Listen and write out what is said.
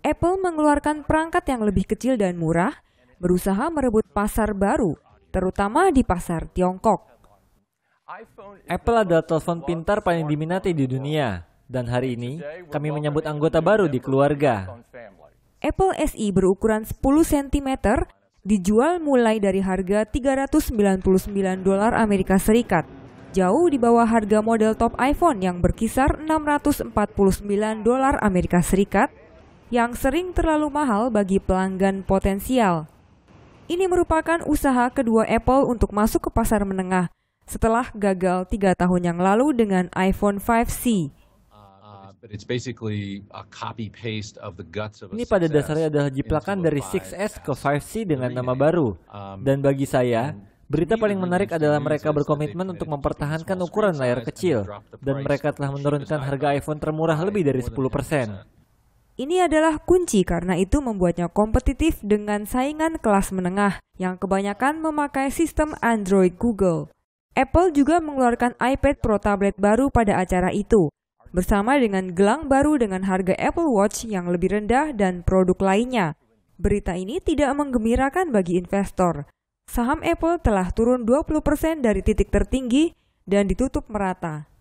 Apple mengeluarkan perangkat yang lebih kecil dan murah, berusaha merebut pasar baru, terutama di pasar Tiongkok. Apple adalah telepon pintar paling diminati di dunia, dan hari ini kami menyambut anggota baru di keluarga. Apple SE berukuran 10 cm dijual mulai dari harga 399 dolar Amerika Serikat, jauh di bawah harga model top iPhone yang berkisar 649 dolar Amerika Serikat yang sering terlalu mahal bagi pelanggan potensial. Ini merupakan usaha kedua Apple untuk masuk ke pasar menengah setelah gagal tiga tahun yang lalu dengan iPhone 5C. Ini pada dasarnya adalah jiplakan dari 6S ke 5C dengan nama baru. Um, dan bagi saya, berita paling menarik adalah mereka berkomitmen untuk mempertahankan ukuran layar kecil, dan mereka telah menurunkan harga iPhone termurah lebih dari 10 persen. Ini adalah kunci karena itu membuatnya kompetitif dengan saingan kelas menengah yang kebanyakan memakai sistem Android Google. Apple juga mengeluarkan iPad Pro tablet baru pada acara itu, bersama dengan gelang baru dengan harga Apple Watch yang lebih rendah dan produk lainnya. Berita ini tidak menggembirakan bagi investor. Saham Apple telah turun 20% dari titik tertinggi dan ditutup merata.